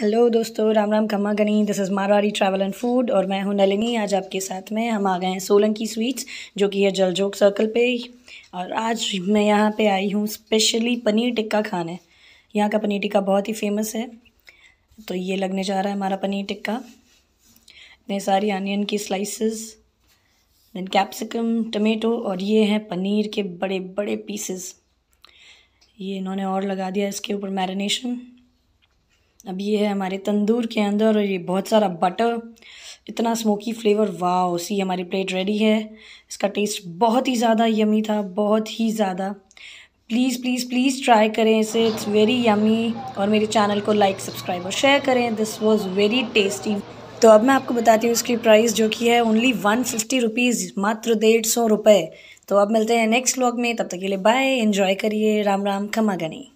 hello दोस्तों राम राम खम्मा गनी this is Marwadi travel and food और मैं हूं नलिनी आज आपके साथ में हम आ गए हैं सोलंकी स्वीट्स जो कि है जलजोक सर्कल पे और आज मैं यहां पे आई हूं स्पेशली पनीर टिक्का खाने यहां का पनीर टिक्का बहुत ही फेमस है तो ये लगने जा रहा है हमारा पनीर टिक्का इतने सारी आनियन की स्लाइसिस देन कैप्सिकम टमेटो और ये हैं पनीर के बड़े बड़े पीसेस ये इन्होंने और लगा दिया इसके ऊपर मैरिनेशन अब ये है हमारे तंदूर के अंदर और ये बहुत सारा बटर इतना स्मोकी फ्लेवर वाह उसी हमारी प्लेट रेडी है इसका टेस्ट बहुत ही ज़्यादा यमी था बहुत ही ज़्यादा प्लीज़ प्लीज़ प्लीज़ ट्राई करें इसे इट्स वेरी यमी और मेरे चैनल को लाइक सब्सक्राइब और शेयर करें दिस वॉज़ वेरी टेस्टी तो अब मैं आपको बताती हूँ इसकी प्राइस जो कि है ओनली वन फिफ्टी रुपीज़ मात्र डेढ़ सौ रुपये तो अब मिलते हैं नेक्स्ट व्लॉग में तब तक के लिए बाय एंजॉय करिए राम राम खमा गनी